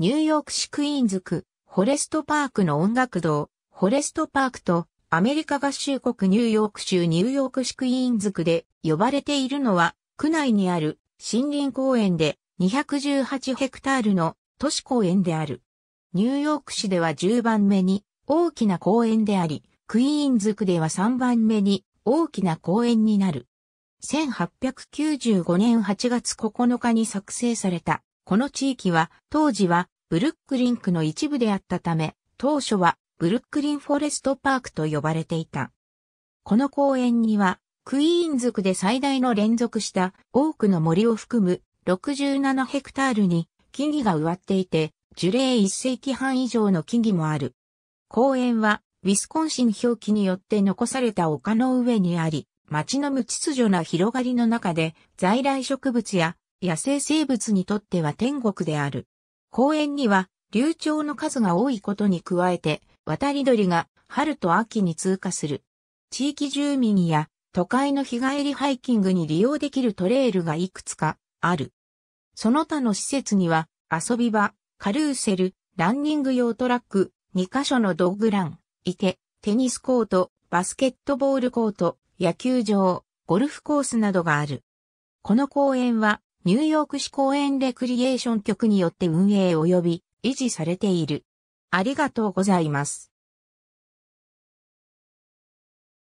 ニューヨーク市クイーンズ区、フォレストパークの音楽堂、フォレストパークと、アメリカ合衆国ニューヨーク州ニューヨーク市クイーンズ区で呼ばれているのは、区内にある森林公園で218ヘクタールの都市公園である。ニューヨーク市では10番目に大きな公園であり、クイーンズ区では3番目に大きな公園になる。1895年8月9日に作成されたこの地域は当時はブルックリン区の一部であったため、当初はブルックリンフォレストパークと呼ばれていた。この公園にはクイーン族で最大の連続した多くの森を含む67ヘクタールに木々が植わっていて、樹齢1世紀半以上の木々もある。公園はウィスコンシン表記によって残された丘の上にあり、街の無秩序な広がりの中で在来植物や野生生物にとっては天国である。公園には流鳥の数が多いことに加えて、渡り鳥が春と秋に通過する。地域住民や都会の日帰りハイキングに利用できるトレイルがいくつかある。その他の施設には遊び場、カルーセル、ランニング用トラック、2カ所のドッグラン、池、テニスコート、バスケットボールコート、野球場、ゴルフコースなどがある。この公園はニューヨーク市公園レクリエーション局によって運営及び維持されている。ありがとうございます。